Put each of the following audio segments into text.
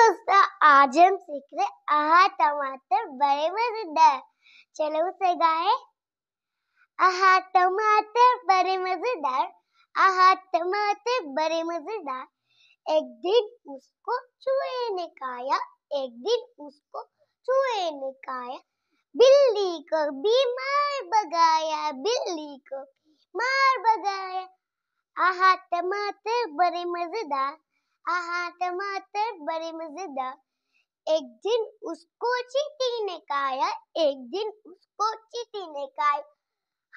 दोस्तों आज हम सीख रहे आहा टमाटर बड़े मजेदार चलो उसे गाए आहा टमाटर बड़े मजेदार आहा टमाटर बड़े मजेदार एक दिन उसको चूहे ने खाया एक दिन उसको चूहे ने खाया बिल्ली को बीमार बगाया बिल्ली को मार बगाया आहा टमाटर बड़े मजेदार आहा टमाटर बड़े मजेदार एक दिन उसको चीटी ने खाया एक दिन उसको चीटी ने खाया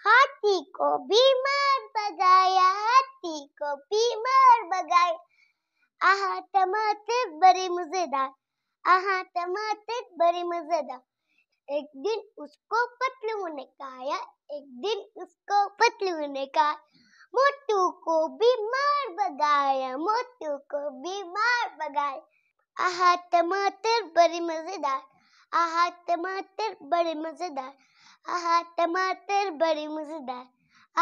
हाथी को बीमार मार भगाया हाथी को बीमार मार भगाया आहा टमाटर बड़े मजेदार आहा टमाटर बड़े मजेदार एक दिन उसको पतलू ने खाया एक दिन उसको पतलू ने खाया मोटू को बीमार बगाया मोटू को बीमार बगाया आहा टमाटर बड़े मजेदार आहा टमाटर बड़े मजेदार आहा टमाटर बड़े मजेदार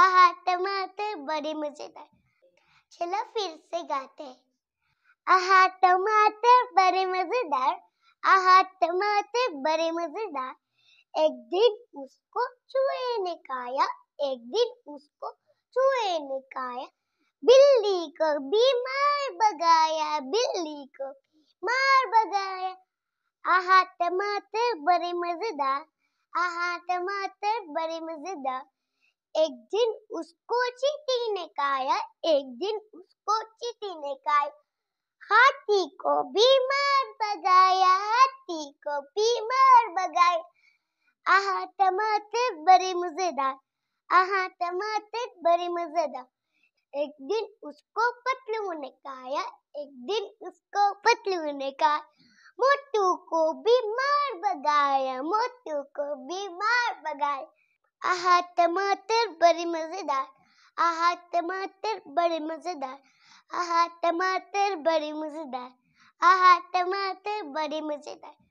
आहा टमाटर बड़े मजेदार चलो फिर से गाते हैं आहा टमाटर बड़े मजेदार आहा टमाटर बड़े मजेदार एक दिन उसको चूहे ने खाया एक दिन उसको चूहे ने खाया बिल्ली को भी मार भगाया बिल्ली को मार बगाया आहा टमाटर बड़े मजेदार आहा टमाटर बड़े मजेदार एक दिन उसको चींटी ने खाया एक दिन उसको चींटी ने खाया हाथी को भी मार भगाया हाथी को भी मार भगाया आहा टमाटर बड़े मजेदार आहा टमाटर बड़े मजेदार एक दिन उसको पतलू होने का आया एक दिन उसको पतलू होने का मोटू को बीमार बगाया मोटू को बीमार बगाया आहा टमाटर बड़े मजेदार आहा टमाटर बड़े मजेदार आहा टमाटर बड़े मजेदार आहा टमाटर बड़े मजेदार